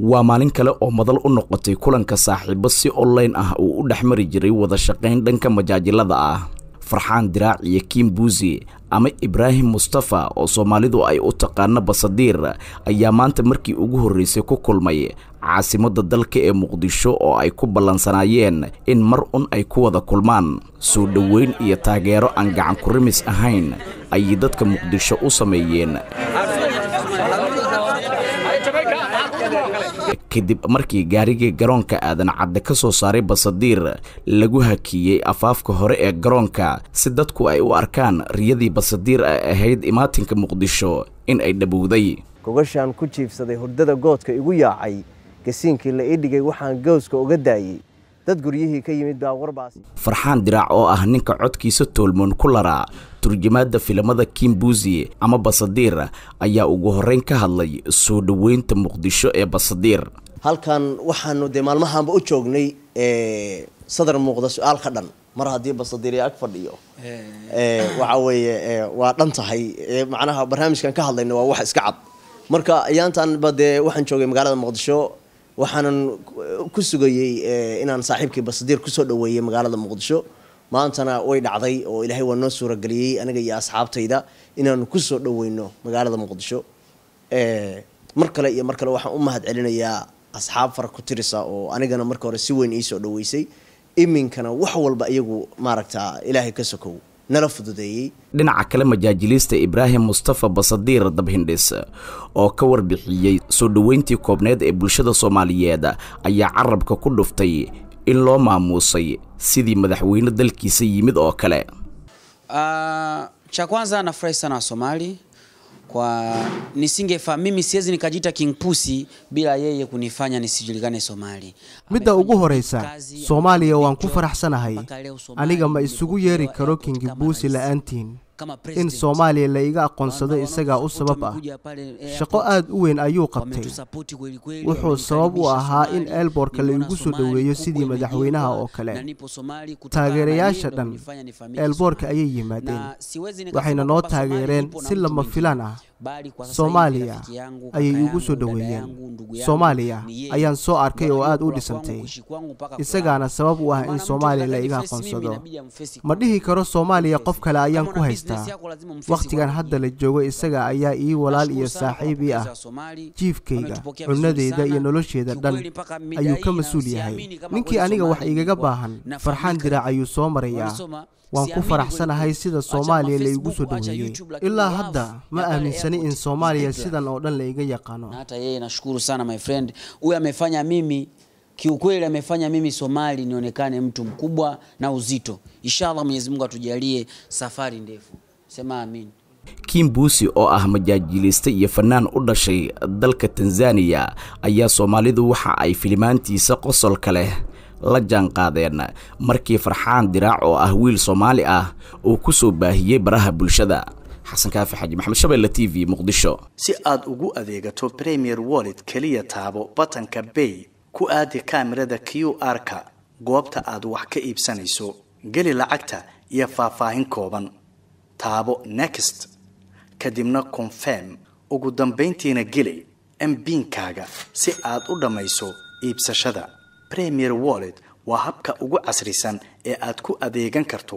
waa maalin kale oo madal u noqotay kulanka saaxiibo si online ah uu u dhex mari jiray wada shaqayn dhanka majaajilada ah farxaan diraac iyo kiim buusi ama ibraahim mustafa oo soomaalidu ay u taqaano basadiir ayaa maanta markii ugu horreysay ku kulmay caasimadda dalka ee muqdisho oo ay ku ballansanaayeen in mar un ay ku wada kulmaan soo dhoweyn iyo taageero aan gacan ku rimis ahayn ayay dadka muqdisho u sameeyeen kadib markii gaarigii garoonka aadan cadde ka soo saaray basadiir lagu hakiyey afaafka hore ee garoonka si dadku ay u arkaan riyadii basadiir ay ahayd imaatinka muqdisho in ay dhabowday gogashaan ku jiibsaday hurdada goodka igu yaacay gasiinkii la ii dhigay waxaan gowska uga daayey dad guryihii ka yimid baa warbaasi farxaan diraac oo ah ninka codkiisa toolmoon ku laraa turjamaadda filimada kimbuzi ama basadiir ayaa ugu horreyn ka hadlay soo dhoweynta muqdisho ee basadiir halkan waxaanu dee maalmahaanba u joognay sadar muuqda su-aal ka dhan mar haddii basadiir ag fadhiyo waxa weeye waa dhan tahay macnaha barnaamijkan ka hadlayna waa wax iska cad marka ayaantaanba dee waxaan joogay magaalada muqdisho waxaanan ku sugayey eh, inaan saaxiibkii basadiir kusoo dhaweeyey magaalada muqdisho maantana way dhacday oo ilaahay waa noo suurageliyey aniga iyo asxaabtayda inaanu kusoo dhaweyno magaalada muqdisho eh, mar kale iyo mar kale waxaan u mahad celinayaa asxaab fara ku tirisa oo anigana marka hore si weyn iisoo dhaweysay iminkana wax walba iyagu maaragta ilaahay ka sokow nala fududeeyey dhinaca kale majaajiliista ibraahim mustafa basadiir dabhindhis oo ka warbixiyey soo dhoweyntii koobneed ee bulshada soomaaliyeed ayaa carabka ku dhuftay in loo maamuusay sidii madaxweyne dalkiisa yimid oo kale cha kwanza nafurahi sana Somali kwa nisingefa mimi siwezi nikajita King Pusi bila yeye kunifanya nisijulikane Somali. Midda ugu horeysa Soomaaliya waan ku faraxsanahay aniga ma isugu yeeri karo King Pusi la'aantiin in soomaaliya la iga aqoonsado isagaa u sabab ah eh, shaqo aad u weyn ayuu qabtay wuxuu sabab u ahaa in elborka la igu soo dhoweeyo sidii madaxweynaha oo kale taageerayaasha dhan elborka ayay yimaadeen waxayna noo taageereen si lama filaan ah soomaaliya ayay igu soo dhoweeyeen soomaaliya ayaan soo arkay oo aad u dhisantay isagaana sabab u ah in soomaaliya la iga aqoonsado ma dhihi karo soomaaliya qof kale ayaan ku haysta kartaa wakhtigan hadda la joogo isaga ayaa ii walaal iyo saaxiib ii ah jiifkayga cunadeyda iyo nolosheeda dhan ayuu ka mas-uul yahay ninkii aniga wax igaga baahan farxaan diraac ayuu soo marayaa waan ku faraxsanahay sida soomaaliya la igu soo dhaweeyey ilaa hadda ma aaminsani in soomaaliya sidan oo dhan laiga iga yaqaano Kiukweli amefanya mimi Somali nionekane mtu mkubwa na uzito. Inshallah Mwenyezi atujalie safari ndefu kim buusi oo ah majaajiilayste iyo fanaan u dhashay dalka tanzaniya ayaa soomaalidu waxa ay filimaantiisa qosolka leh la jaanqaadeen markii farxaan diraac oo ah wiil soomaali ah uu ku soo baahiyey baraha bulshada xasan kaafi xaji maxamed shabeelle t v muqdisho si aad ugu adeegato premier wallet keliya taabo batanka bay ku aadi kaamirada q r-ka goobta aad wax ka iibsanayso geli lacagta iyo faahfaahin kooban taabo next kadibna confirm ugu dambayntiina geli mbinkaaga si aad u dhammayso iibsashada premier wallet waa habka ugu casrisan ee aad ku adeegan karto